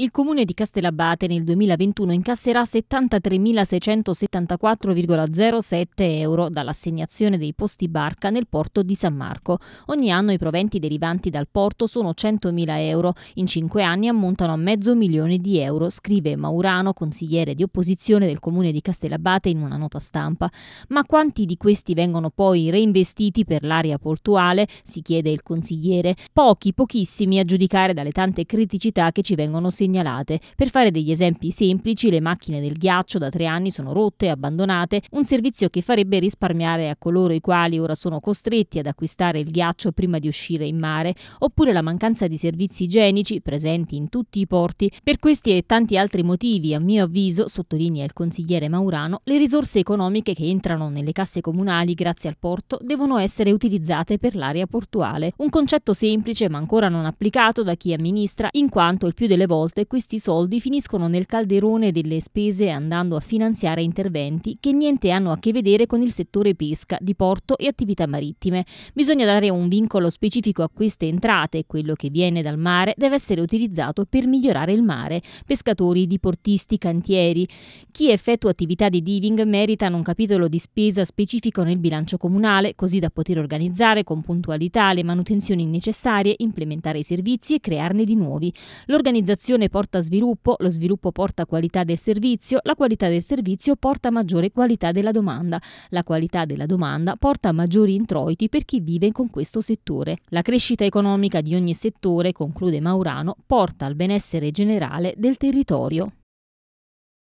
Il comune di Castellabate nel 2021 incasserà 73.674,07 euro dall'assegnazione dei posti barca nel porto di San Marco. Ogni anno i proventi derivanti dal porto sono 100.000 euro. In cinque anni ammontano a mezzo milione di euro, scrive Maurano, consigliere di opposizione del comune di Castellabate, in una nota stampa. Ma quanti di questi vengono poi reinvestiti per l'area portuale? si chiede il consigliere. Pochi, pochissimi a giudicare dalle tante criticità che ci vengono segnalate segnalate. Per fare degli esempi semplici, le macchine del ghiaccio da tre anni sono rotte, e abbandonate, un servizio che farebbe risparmiare a coloro i quali ora sono costretti ad acquistare il ghiaccio prima di uscire in mare, oppure la mancanza di servizi igienici presenti in tutti i porti. Per questi e tanti altri motivi, a mio avviso, sottolinea il consigliere Maurano, le risorse economiche che entrano nelle casse comunali grazie al porto devono essere utilizzate per l'area portuale. Un concetto semplice ma ancora non applicato da chi amministra, in quanto il più delle volte e questi soldi finiscono nel calderone delle spese andando a finanziare interventi che niente hanno a che vedere con il settore pesca, di porto e attività marittime. Bisogna dare un vincolo specifico a queste entrate, quello che viene dal mare deve essere utilizzato per migliorare il mare. Pescatori, diportisti, cantieri. Chi effettua attività di diving meritano un capitolo di spesa specifico nel bilancio comunale, così da poter organizzare con puntualità le manutenzioni necessarie, implementare i servizi e crearne di nuovi. L'organizzazione Innovazione porta sviluppo, lo sviluppo porta qualità del servizio, la qualità del servizio porta maggiore qualità della domanda, la qualità della domanda porta maggiori introiti per chi vive con questo settore. La crescita economica di ogni settore, conclude Maurano, porta al benessere generale del territorio.